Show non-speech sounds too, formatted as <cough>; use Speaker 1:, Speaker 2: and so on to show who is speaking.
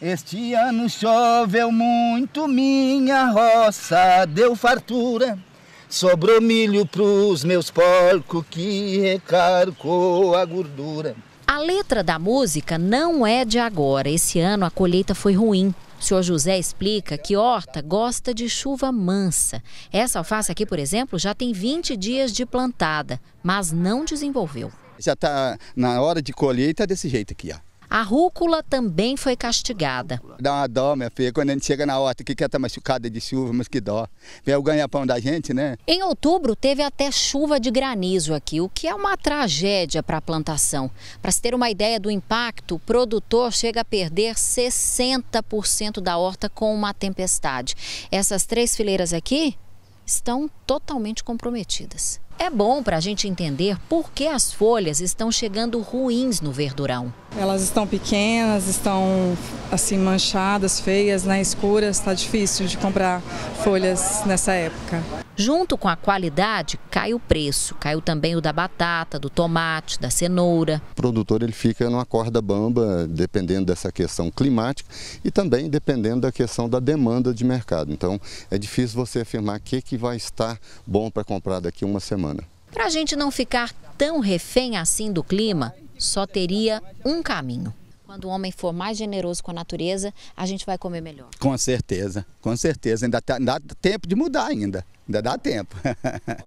Speaker 1: Este ano choveu muito, minha roça deu fartura. Sobrou milho pros meus porcos que recarcou a gordura.
Speaker 2: A letra da música não é de agora. Esse ano a colheita foi ruim. O senhor José explica que horta gosta de chuva mansa. Essa alface aqui, por exemplo, já tem 20 dias de plantada, mas não desenvolveu.
Speaker 1: Já está na hora de colheita desse jeito aqui, ó.
Speaker 2: A rúcula também foi castigada.
Speaker 1: Dá uma dó, minha filha, quando a gente chega na horta, que quer estar tá machucada de chuva, mas que dó. Vem o ganha-pão da gente, né?
Speaker 2: Em outubro teve até chuva de granizo aqui, o que é uma tragédia para a plantação. Para se ter uma ideia do impacto, o produtor chega a perder 60% da horta com uma tempestade. Essas três fileiras aqui estão totalmente comprometidas. É bom para a gente entender por que as folhas estão chegando ruins no verdurão. Elas estão pequenas, estão assim manchadas, feias, né, escuras, está difícil de comprar folhas nessa época. Junto com a qualidade, cai o preço. Caiu também o da batata, do tomate, da cenoura.
Speaker 3: O produtor ele fica numa corda bamba, dependendo dessa questão climática e também dependendo da questão da demanda de mercado. Então, é difícil você afirmar o que, que vai estar bom para comprar daqui uma semana.
Speaker 2: Para a gente não ficar tão refém assim do clima, só teria um caminho. Quando o homem for mais generoso com a natureza, a gente vai comer melhor.
Speaker 1: Com certeza, com certeza. Ainda tá, dá tempo de mudar ainda. Ainda dá tempo. <laughs>